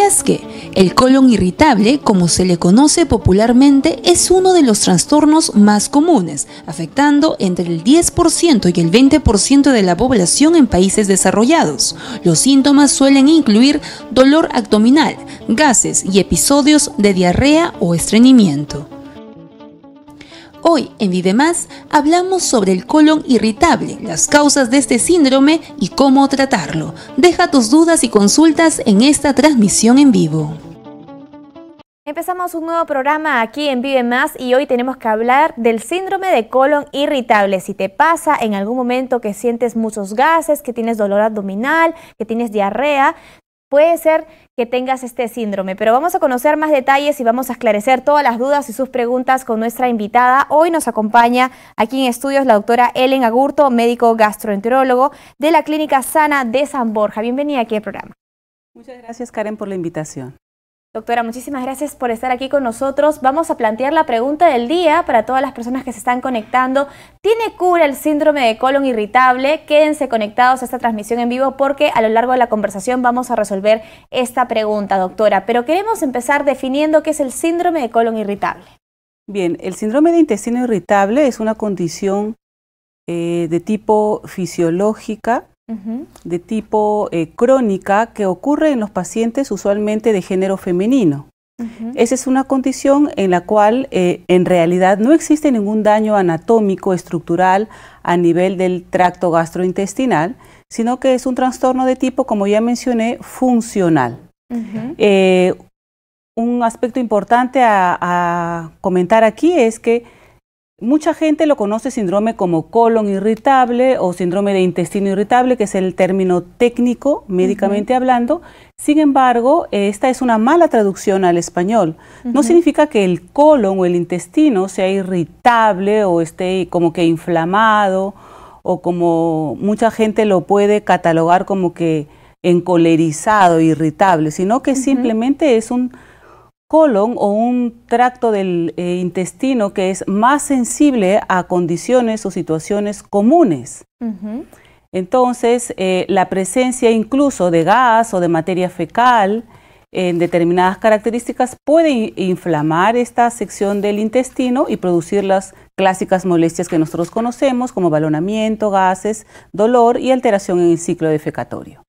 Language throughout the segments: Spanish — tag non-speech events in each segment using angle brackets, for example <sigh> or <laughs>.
es que el colon irritable, como se le conoce popularmente, es uno de los trastornos más comunes, afectando entre el 10% y el 20% de la población en países desarrollados? Los síntomas suelen incluir dolor abdominal, gases y episodios de diarrea o estreñimiento. Hoy en Vive Más hablamos sobre el colon irritable, las causas de este síndrome y cómo tratarlo. Deja tus dudas y consultas en esta transmisión en vivo. Empezamos un nuevo programa aquí en Vive Más y hoy tenemos que hablar del síndrome de colon irritable. Si te pasa en algún momento que sientes muchos gases, que tienes dolor abdominal, que tienes diarrea, Puede ser que tengas este síndrome, pero vamos a conocer más detalles y vamos a esclarecer todas las dudas y sus preguntas con nuestra invitada. Hoy nos acompaña aquí en estudios la doctora Ellen Agurto, médico gastroenterólogo de la Clínica Sana de San Borja. Bienvenida aquí al programa. Muchas gracias Karen por la invitación. Doctora, muchísimas gracias por estar aquí con nosotros. Vamos a plantear la pregunta del día para todas las personas que se están conectando. ¿Tiene cura el síndrome de colon irritable? Quédense conectados a esta transmisión en vivo porque a lo largo de la conversación vamos a resolver esta pregunta, doctora. Pero queremos empezar definiendo qué es el síndrome de colon irritable. Bien, el síndrome de intestino irritable es una condición eh, de tipo fisiológica de tipo eh, crónica que ocurre en los pacientes usualmente de género femenino. Esa es una condición en la cual eh, en realidad no existe ningún daño anatómico estructural a nivel del tracto gastrointestinal, sino que es un trastorno de tipo, como ya mencioné, funcional. Eh, un aspecto importante a comentar aquí es que Mucha gente lo conoce síndrome como colon irritable o síndrome de intestino irritable, que es el término técnico médicamente hablando. Sin embargo, esta es una mala traducción al español. No significa que el colon o el intestino sea irritable o esté como que inflamado o como mucha gente lo puede catalogar como que encolerizado, irritable, sino que simplemente es un colon o un tracto del eh, intestino que es más sensible a condiciones o situaciones comunes. Entonces, eh, la presencia incluso de gas o de materia fecal en determinadas características puede inflamar esta sección del intestino y producir las clásicas molestias que nosotros conocemos como balonamiento, gases, dolor y alteración en el ciclo defecatorio.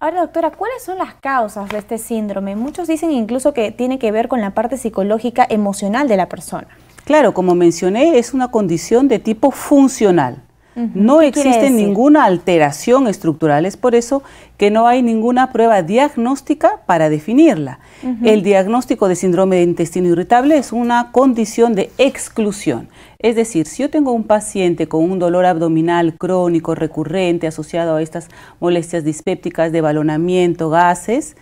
Ahora, doctora, ¿cuáles son las causas de este síndrome? Muchos dicen incluso que tiene que ver con la parte psicológica emocional de la persona. Claro, como mencioné, es una condición de tipo funcional. No existe ninguna alteración estructural, es por eso que no hay ninguna prueba diagnóstica para definirla. El diagnóstico de síndrome de intestino irritable es una condición de exclusión. Es decir, si yo tengo un paciente con un dolor abdominal crónico recurrente asociado a estas molestias dispépticas de balonamiento, gases,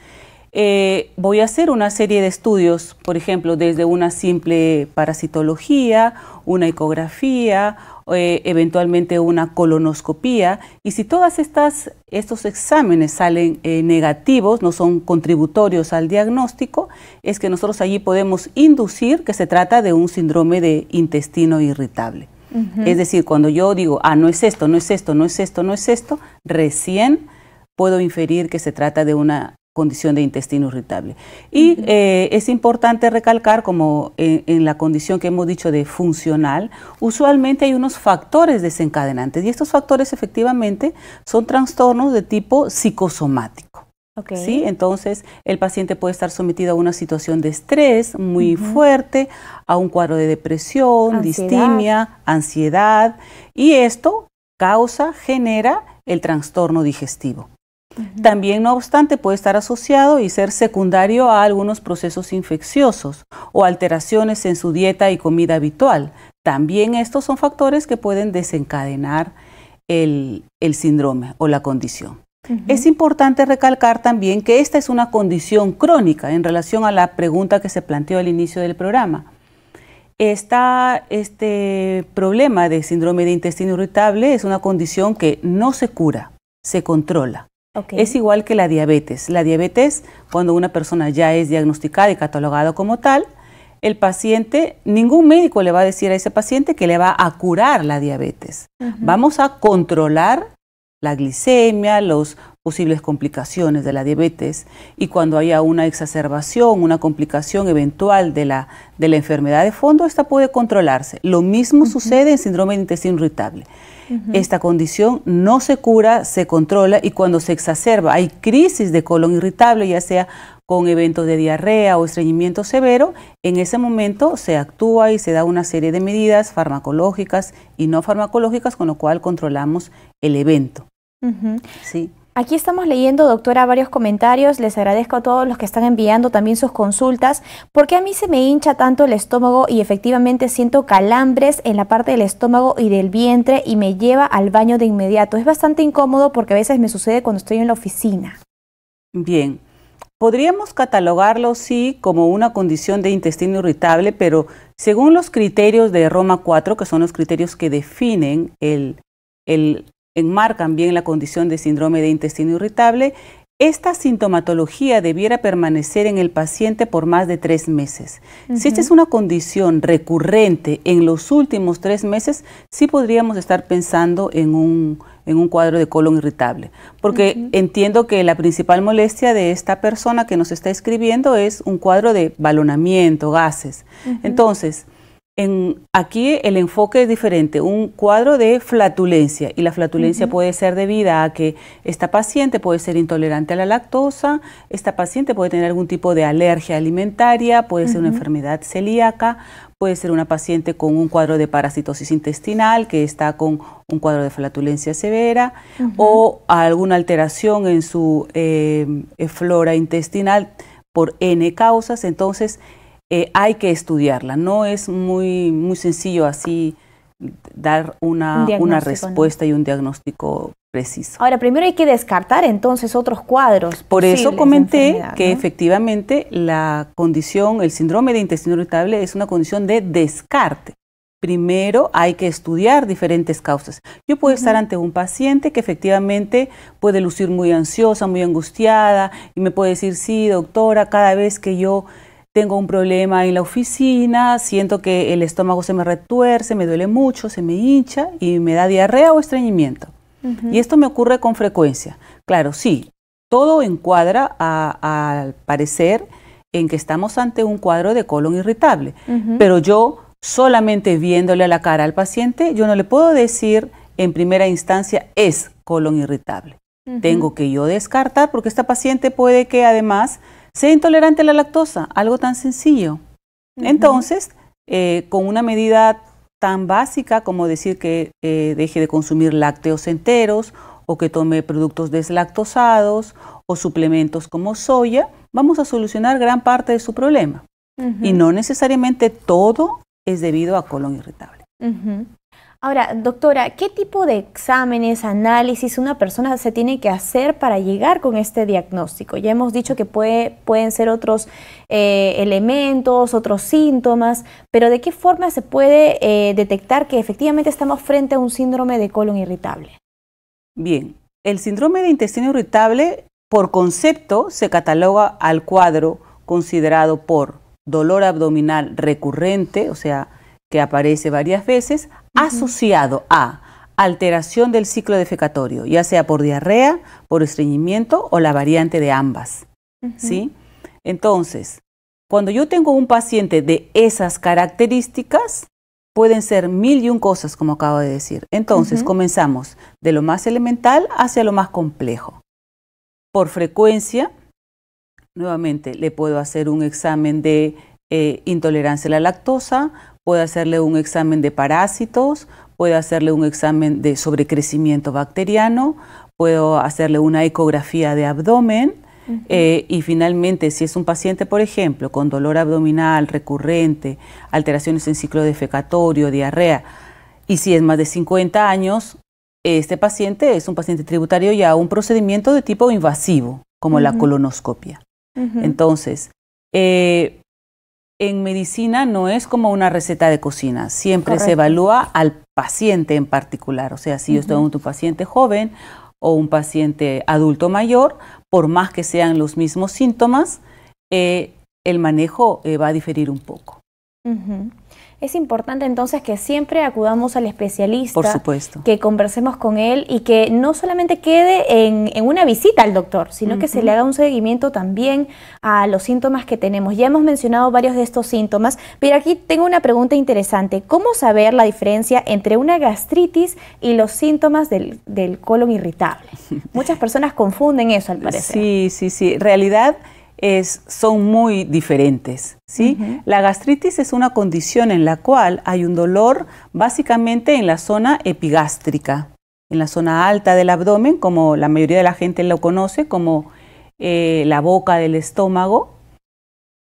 eh, voy a hacer una serie de estudios, por ejemplo, desde una simple parasitología, una ecografía eh, eventualmente una colonoscopía. Y si todos estos exámenes salen eh, negativos, no son contributorios al diagnóstico, es que nosotros allí podemos inducir que se trata de un síndrome de intestino irritable. Es decir, cuando yo digo, ah, no es esto, no es esto, no es esto, no es esto, recién puedo inferir que se trata de una condición de intestino irritable. Y eh, es importante recalcar, como en, la condición que hemos dicho de funcional, usualmente hay unos factores desencadenantes y estos factores efectivamente son trastornos de tipo psicosomático. ¿sí? Entonces, el paciente puede estar sometido a una situación de estrés muy fuerte, a un cuadro de depresión, distimia, ansiedad, y esto causa, genera el trastorno digestivo. También, no obstante, puede estar asociado y ser secundario a algunos procesos infecciosos o alteraciones en su dieta y comida habitual. También estos son factores que pueden desencadenar el, síndrome o la condición. Es importante recalcar también que esta es una condición crónica en relación a la pregunta que se planteó al inicio del programa. este problema de síndrome de intestino irritable es una condición que no se cura, se controla. Es igual que la diabetes. La diabetes, cuando una persona ya es diagnosticada y catalogada como tal, el paciente, ningún médico le va a decir a ese paciente que le va a curar la diabetes. Vamos a controlar la glicemia, las posibles complicaciones de la diabetes y cuando haya una exacerbación, una complicación eventual de la, enfermedad de fondo, esta puede controlarse. Lo mismo sucede en síndrome de intestino irritable esta condición no se cura, se controla y cuando se exacerba hay crisis de colon irritable, ya sea con eventos de diarrea o estreñimiento severo, en ese momento se actúa y se da una serie de medidas farmacológicas y no farmacológicas, con lo cual controlamos el evento. sí. Aquí estamos leyendo, doctora, varios comentarios. Les agradezco a todos los que están enviando también sus consultas. ¿Por qué a mí se me hincha tanto el estómago y efectivamente siento calambres en la parte del estómago y del vientre y me lleva al baño de inmediato? Es bastante incómodo porque a veces me sucede cuando estoy en la oficina. Bien, podríamos catalogarlo sí como una condición de intestino irritable, pero según los criterios de Roma 4, que son los criterios que definen el, el enmarcan bien la condición de síndrome de intestino irritable, esta sintomatología debiera permanecer en el paciente por más de tres meses. Si esta es una condición recurrente en los últimos tres meses, sí podríamos estar pensando en un, cuadro de colon irritable, porque entiendo que la principal molestia de esta persona que nos está escribiendo es un cuadro de balonamiento, gases. Entonces, aquí el enfoque es diferente, un cuadro de flatulencia y la flatulencia puede ser debida a que esta paciente puede ser intolerante a la lactosa, esta paciente puede tener algún tipo de alergia alimentaria, puede ser una enfermedad celíaca, puede ser una paciente con un cuadro de parasitosis intestinal que está con un cuadro de flatulencia severa o alguna alteración en su eh, flora intestinal por N causas, entonces eh, hay que estudiarla. No es muy, muy sencillo así dar una, respuesta y un diagnóstico preciso. Ahora, primero hay que descartar entonces otros cuadros. Por eso comenté que efectivamente la condición, el síndrome de intestino irritable es una condición de descarte. Primero hay que estudiar diferentes causas. Yo puedo estar ante un paciente que efectivamente puede lucir muy ansiosa, muy angustiada y me puede decir, sí, doctora, cada vez que yo tengo un problema en la oficina, siento que el estómago se me retuerce, me duele mucho, se me hincha y me da diarrea o estreñimiento. Y esto me ocurre con frecuencia. Claro, sí, todo encuadra al parecer en que estamos ante un cuadro de colon irritable, pero yo solamente viéndole a la cara al paciente, yo no le puedo decir en primera instancia es colon irritable. Tengo que yo descartar porque esta paciente puede que además sea intolerante a la lactosa, algo tan sencillo. Entonces, eh, con una medida tan básica como decir que eh, deje de consumir lácteos enteros o que tome productos deslactosados o suplementos como soya, vamos a solucionar gran parte de su problema. Y no necesariamente todo es debido a colon irritable. Ahora, doctora, ¿qué tipo de exámenes, análisis una persona se tiene que hacer para llegar con este diagnóstico? Ya hemos dicho que pueden ser otros eh, elementos, otros síntomas, pero ¿de qué forma se puede eh, detectar que efectivamente estamos frente a un síndrome de colon irritable? Bien, el síndrome de intestino irritable por concepto se cataloga al cuadro considerado por dolor abdominal recurrente, o sea, que aparece varias veces, asociado a alteración del ciclo defecatorio, ya sea por diarrea, por estreñimiento o la variante de ambas. Entonces, cuando yo tengo un paciente de esas características, pueden ser mil y un cosas, como acabo de decir. Entonces, comenzamos de lo más elemental hacia lo más complejo. Por frecuencia, nuevamente, le puedo hacer un examen de eh, intolerancia a la lactosa, puede hacerle un examen de parásitos, puede hacerle un examen de sobrecrecimiento bacteriano, puedo hacerle una ecografía de abdomen. Eh, y finalmente, si es un paciente, por ejemplo, con dolor abdominal recurrente, alteraciones en ciclo defecatorio, diarrea, y si es más de 50 años, este paciente es un paciente tributario ya a un procedimiento de tipo invasivo, como la colonoscopia. Entonces, eh, en medicina no es como una receta de cocina, siempre se evalúa al paciente en particular. O sea, si yo estoy con un paciente joven o un paciente adulto mayor, por más que sean los mismos síntomas, eh, el manejo eh, va a diferir un poco. Es importante entonces que siempre acudamos al especialista, que conversemos con él y que no solamente quede en, una visita al doctor, sino que se le haga un seguimiento también a los síntomas que tenemos. Ya hemos mencionado varios de estos síntomas, pero aquí tengo una pregunta interesante. ¿Cómo saber la diferencia entre una gastritis y los síntomas del, del colon irritable? <laughs> Muchas personas confunden eso al parecer. Sí, sí, sí. realidad son muy diferentes. La gastritis es una condición en la cual hay un dolor básicamente en la zona epigástrica, en la zona alta del abdomen, como la mayoría de la gente lo conoce, como eh, la boca del estómago.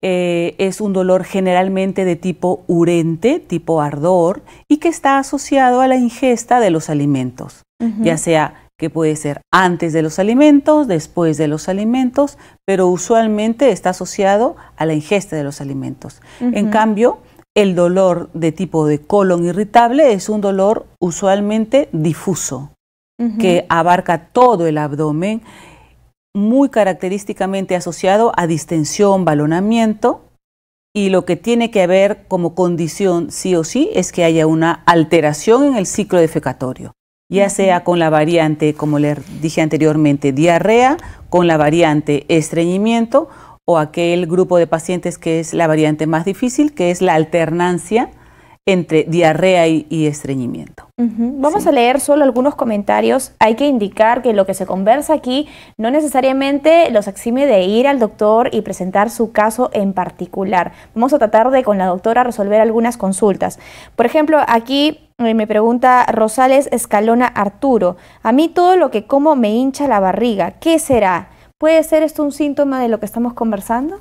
Eh, es un dolor generalmente de tipo urente, tipo ardor, y que está asociado a la ingesta de los alimentos, ya sea que puede ser antes de los alimentos, después de los alimentos, pero usualmente está asociado a la ingesta de los alimentos. En cambio, el dolor de tipo de colon irritable es un dolor usualmente difuso, que abarca todo el abdomen, muy característicamente asociado a distensión, balonamiento, y lo que tiene que haber como condición sí o sí es que haya una alteración en el ciclo defecatorio ya sea con la variante, como le dije anteriormente, diarrea, con la variante estreñimiento o aquel grupo de pacientes que es la variante más difícil, que es la alternancia entre diarrea y, estreñimiento. Vamos a leer solo algunos comentarios. Hay que indicar que lo que se conversa aquí no necesariamente los exime de ir al doctor y presentar su caso en particular. Vamos a tratar de con la doctora resolver algunas consultas. Por ejemplo, aquí eh, me pregunta Rosales Escalona Arturo. A mí todo lo que como me hincha la barriga. ¿Qué será? ¿Puede ser esto un síntoma de lo que estamos conversando?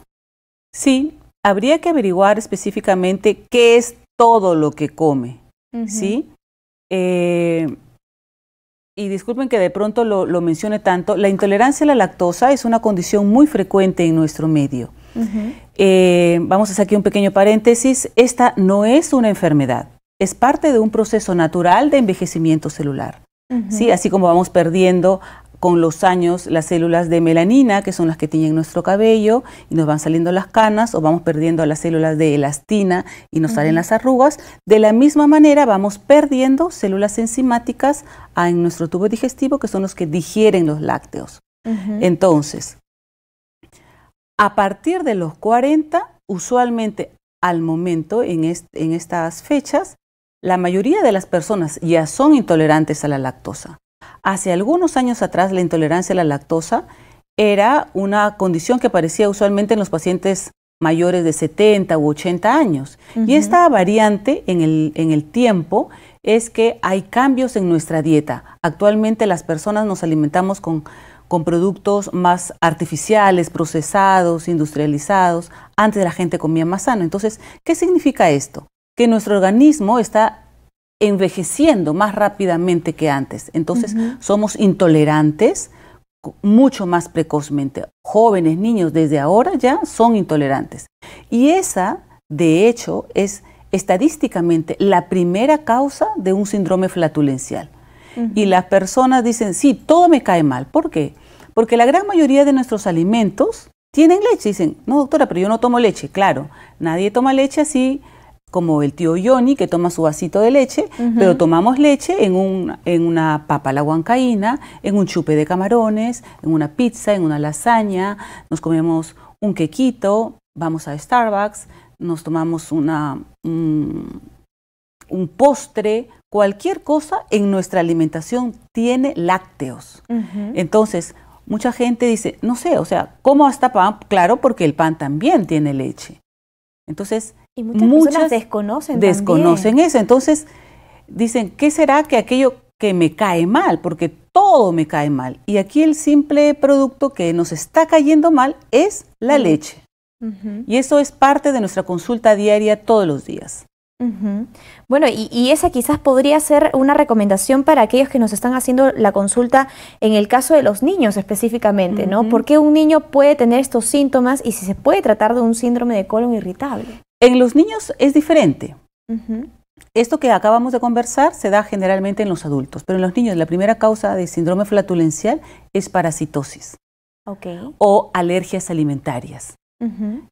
Sí, habría que averiguar específicamente qué es todo lo que come, ¿sí? Eh, y disculpen que de pronto lo, mencione tanto, la intolerancia a la lactosa es una condición muy frecuente en nuestro medio. Eh, vamos a hacer aquí un pequeño paréntesis, esta no es una enfermedad, es parte de un proceso natural de envejecimiento celular. ¿sí? Así como vamos perdiendo con los años las células de melanina, que son las que tiñen nuestro cabello, y nos van saliendo las canas, o vamos perdiendo las células de elastina y nos salen las arrugas. De la misma manera vamos perdiendo células enzimáticas en nuestro tubo digestivo, que son los que digieren los lácteos. Entonces, a partir de los 40, usualmente al momento, en estas fechas, la mayoría de las personas ya son intolerantes a la lactosa. Hace algunos años atrás la intolerancia a la lactosa era una condición que aparecía usualmente en los pacientes mayores de 70 u 80 años. Y esta variante en el, tiempo es que hay cambios en nuestra dieta. Actualmente las personas nos alimentamos con, con productos más artificiales, procesados, industrializados. Antes la gente comía más sano. Entonces, ¿qué significa esto? Que nuestro organismo está envejeciendo más rápidamente que antes. Entonces, somos intolerantes mucho más precozmente. Jóvenes, niños, desde ahora ya son intolerantes. Y esa, de hecho, es estadísticamente la primera causa de un síndrome flatulencial. Y las personas dicen, sí, todo me cae mal. ¿Por qué? Porque la gran mayoría de nuestros alimentos tienen leche. Dicen, no, doctora, pero yo no tomo leche. Claro, nadie toma leche así como el tío Johnny que toma su vasito de leche, pero tomamos leche en, un, en una papa la huancaína, en un chupe de camarones, en una pizza, en una lasaña, nos comemos un quequito, vamos a Starbucks, nos tomamos una, un, postre, cualquier cosa en nuestra alimentación tiene lácteos. Entonces, mucha gente dice, no sé, o sea, ¿cómo hasta pan? Claro, porque el pan también tiene leche. Entonces, y muchas, desconocen. Desconocen eso. Entonces dicen, ¿qué será que aquello que me cae mal? Porque todo me cae mal. Y aquí el simple producto que nos está cayendo mal es la leche. Y eso es parte de nuestra consulta diaria todos los días. Bueno, y, esa quizás podría ser una recomendación para aquellos que nos están haciendo la consulta en el caso de los niños específicamente, ¿no? Porque un niño puede tener estos síntomas y si se puede tratar de un síndrome de colon irritable? En los niños es diferente. Esto que acabamos de conversar se da generalmente en los adultos, pero en los niños la primera causa de síndrome flatulencial es parasitosis o alergias alimentarias.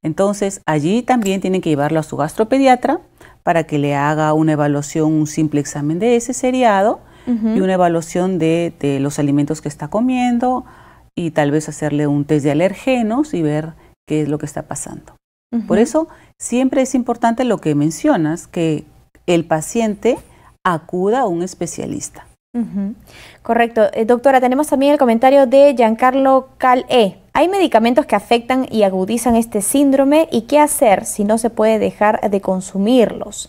Entonces, allí también tienen que llevarlo a su gastropediatra para que le haga una evaluación, un simple examen de ese seriado y una evaluación de, los alimentos que está comiendo y tal vez hacerle un test de alergenos y ver qué es lo que está pasando. Por eso siempre es importante lo que mencionas, que el paciente acuda a un especialista. Correcto. Eh, doctora, tenemos también el comentario de Giancarlo Calé. E. ¿Hay medicamentos que afectan y agudizan este síndrome y qué hacer si no se puede dejar de consumirlos?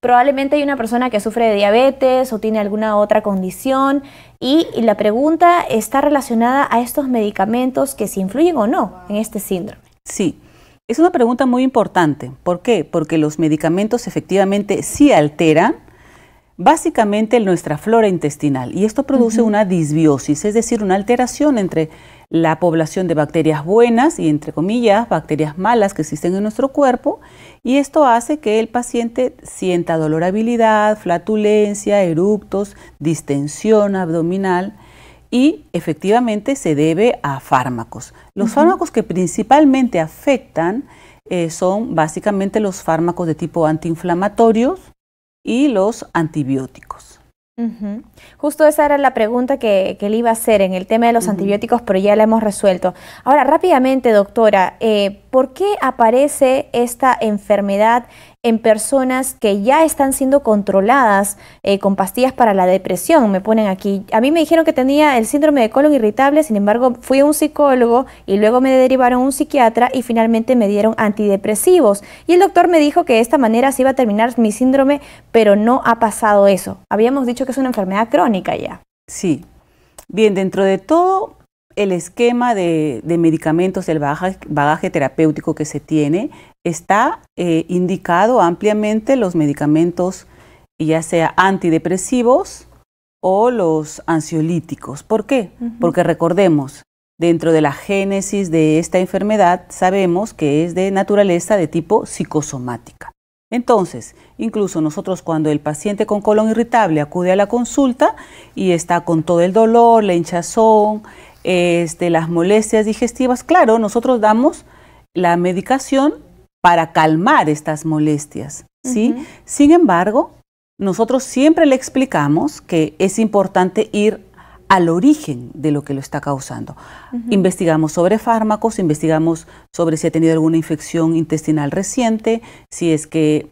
Probablemente hay una persona que sufre de diabetes o tiene alguna otra condición y, y la pregunta está relacionada a estos medicamentos que si influyen o no en este síndrome. Sí, es una pregunta muy importante. ¿Por qué? Porque los medicamentos efectivamente sí alteran básicamente nuestra flora intestinal y esto produce una disbiosis, es decir, una alteración entre la población de bacterias buenas y entre comillas bacterias malas que existen en nuestro cuerpo y esto hace que el paciente sienta dolorabilidad, flatulencia, eructos, distensión abdominal y efectivamente se debe a fármacos. Los fármacos que principalmente afectan eh, son básicamente los fármacos de tipo antiinflamatorios y los antibióticos. Justo esa era la pregunta que, le iba a hacer en el tema de los antibióticos, pero ya la hemos resuelto. Ahora, rápidamente, doctora, eh, ¿por qué aparece esta enfermedad en personas que ya están siendo controladas eh, con pastillas para la depresión. Me ponen aquí. A mí me dijeron que tenía el síndrome de colon irritable, sin embargo fui a un psicólogo y luego me derivaron a un psiquiatra y finalmente me dieron antidepresivos. Y el doctor me dijo que de esta manera se iba a terminar mi síndrome, pero no ha pasado eso. Habíamos dicho que es una enfermedad crónica ya. Sí. Bien, dentro de todo el esquema de, medicamentos, el bagaje terapéutico que se tiene, está eh, indicado ampliamente los medicamentos ya sea antidepresivos o los ansiolíticos. ¿Por qué? Porque recordemos, dentro de la génesis de esta enfermedad sabemos que es de naturaleza de tipo psicosomática. Entonces, incluso nosotros cuando el paciente con colon irritable acude a la consulta y está con todo el dolor, la hinchazón, este, las molestias digestivas, claro, nosotros damos la medicación para calmar estas molestias, ¿sí? Sin embargo, nosotros siempre le explicamos que es importante ir al origen de lo que lo está causando. Investigamos sobre fármacos, investigamos sobre si ha tenido alguna infección intestinal reciente, si es que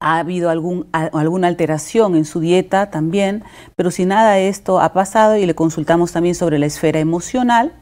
ha habido alguna alteración en su dieta también, pero si nada de esto ha pasado y le consultamos también sobre la esfera emocional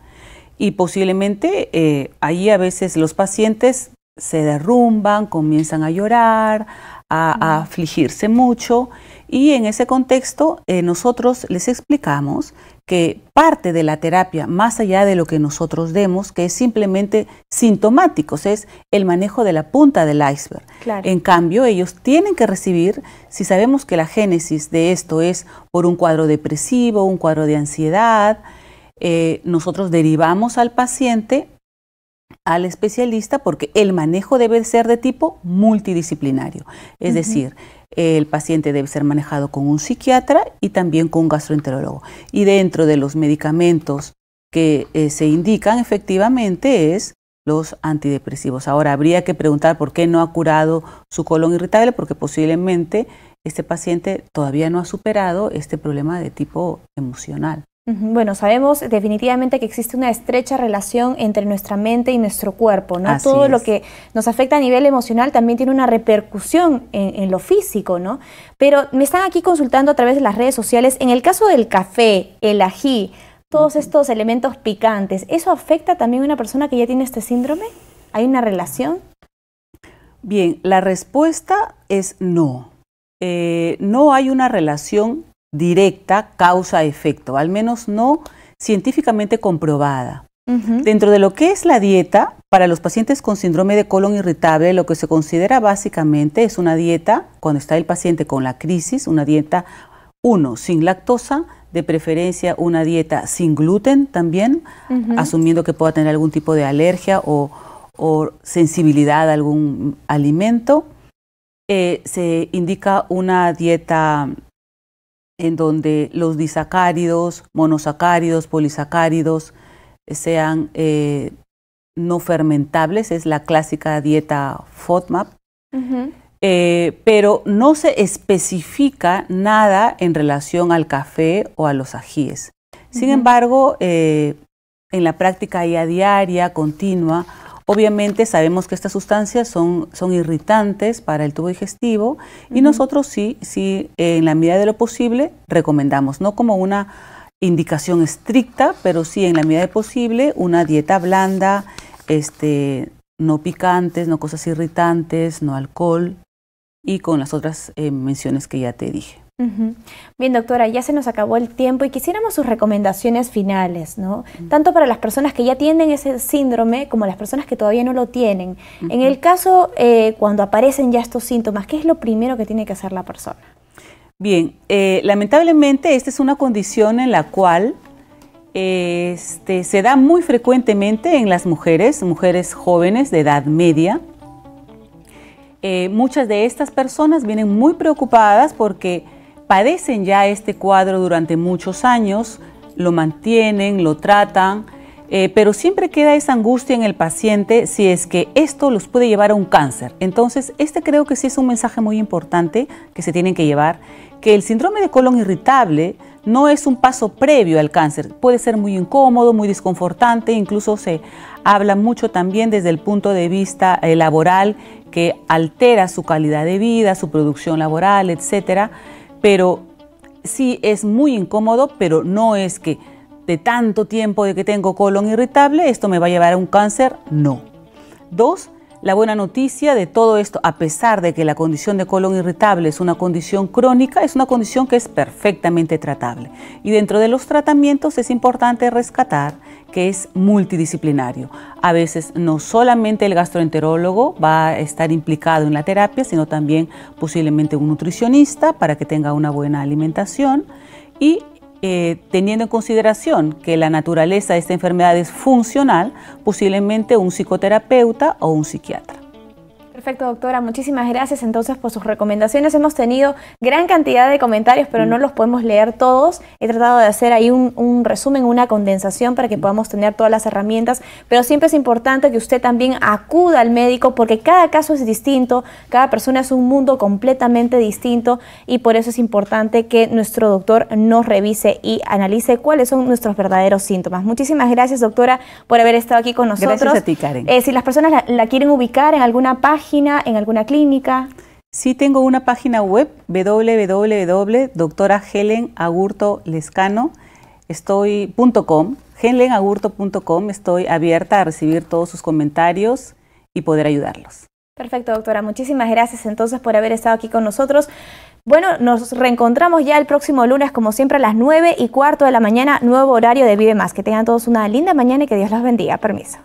y posiblemente eh, ahí a veces los pacientes se derrumban, comienzan a llorar, a, afligirse mucho y en ese contexto eh, nosotros les explicamos que parte de la terapia, más allá de lo que nosotros demos, que es simplemente sintomáticos, es el manejo de la punta del iceberg. En cambio, ellos tienen que recibir, si sabemos que la génesis de esto es por un cuadro depresivo, un cuadro de ansiedad, eh, nosotros derivamos al paciente al especialista porque el manejo debe ser de tipo multidisciplinario. Es decir, el paciente debe ser manejado con un psiquiatra y también con un gastroenterólogo. Y dentro de los medicamentos que eh, se indican efectivamente es los antidepresivos. Ahora habría que preguntar por qué no ha curado su colon irritable, porque posiblemente este paciente todavía no ha superado este problema de tipo emocional. Bueno, sabemos definitivamente que existe una estrecha relación entre nuestra mente y nuestro cuerpo, ¿no? Todo lo que nos afecta a nivel emocional también tiene una repercusión en, lo físico, ¿no? Pero me están aquí consultando a través de las redes sociales, en el caso del café, el ají, todos estos elementos picantes, ¿eso afecta también a una persona que ya tiene este síndrome? ¿Hay una relación? Bien, la respuesta es no. Eh, no hay una relación directa causa-efecto, al menos no científicamente comprobada. Dentro de lo que es la dieta, para los pacientes con síndrome de colon irritable, lo que se considera básicamente es una dieta, cuando está el paciente con la crisis, una dieta uno, sin lactosa, de preferencia una dieta sin gluten también, asumiendo que pueda tener algún tipo de alergia o, sensibilidad a algún alimento. Eh, se indica una dieta en donde los disacáridos, monosacáridos, polisacáridos eh, sean eh, no fermentables, es la clásica dieta FODMAP, eh, pero no se especifica nada en relación al café o a los ajíes. Sin embargo, en la práctica ya diaria, continua, Obviamente sabemos que estas sustancias son, son irritantes para el tubo digestivo y nosotros sí, sí, eh, en la medida de lo posible recomendamos, no como una indicación estricta, pero sí en la medida de posible una dieta blanda, este, no picantes, no cosas irritantes, no alcohol y con las otras eh, menciones que ya te dije. Bien, doctora, ya se nos acabó el tiempo y quisiéramos sus recomendaciones finales, ¿no? Tanto para las personas que ya tienen ese síndrome como las personas que todavía no lo tienen. En el caso, eh, cuando aparecen ya estos síntomas, ¿qué es lo primero que tiene que hacer la persona? Bien, eh, lamentablemente esta es una condición en la cual este, se da muy frecuentemente en las mujeres, mujeres jóvenes de edad media. Eh, muchas de estas personas vienen muy preocupadas porque padecen ya este cuadro durante muchos años, lo mantienen, lo tratan, eh, pero siempre queda esa angustia en el paciente si es que esto los puede llevar a un cáncer. Entonces, este creo que sí es un mensaje muy importante que se tienen que llevar, que el síndrome de colon irritable no es un paso previo al cáncer, puede ser muy incómodo, muy desconfortante, incluso se habla mucho también desde el punto de vista eh, laboral que altera su calidad de vida, su producción laboral, etcétera pero sí es muy incómodo, pero no es que de tanto tiempo de que tengo colon irritable, esto me va a llevar a un cáncer, no. Dos, la buena noticia de todo esto, a pesar de que la condición de colon irritable es una condición crónica, es una condición que es perfectamente tratable. Y dentro de los tratamientos es importante rescatar que es multidisciplinario. A veces no solamente el gastroenterólogo va a estar implicado en la terapia, sino también posiblemente un nutricionista para que tenga una buena alimentación y eh, teniendo en consideración que la naturaleza de esta enfermedad es funcional, posiblemente un psicoterapeuta o un psiquiatra. Perfecto, doctora. Muchísimas gracias entonces por sus recomendaciones. Hemos tenido gran cantidad de comentarios, pero no mm. los podemos leer todos. He tratado de hacer ahí un, resumen, una condensación para que mm. podamos tener todas las herramientas, pero siempre es importante que usted también acuda al médico porque cada caso es distinto, cada persona es un mundo completamente distinto y por eso es importante que nuestro doctor nos revise y analice cuáles son nuestros verdaderos síntomas. Muchísimas gracias, doctora, por haber estado aquí con nosotros. Eh, si las personas la quieren ubicar en alguna página, en alguna clínica? Sí, tengo una página web, www.doctorahelenagurtolescano.com estoy.com, helenagurto.com, estoy abierta a recibir todos sus comentarios y poder ayudarlos. Perfecto, doctora. Muchísimas gracias entonces por haber estado aquí con nosotros. Bueno, nos reencontramos ya el próximo lunes, como siempre, a las 9 y cuarto de la mañana, nuevo horario de Vive Más. Que tengan todos una linda mañana y que Dios los bendiga. Permiso.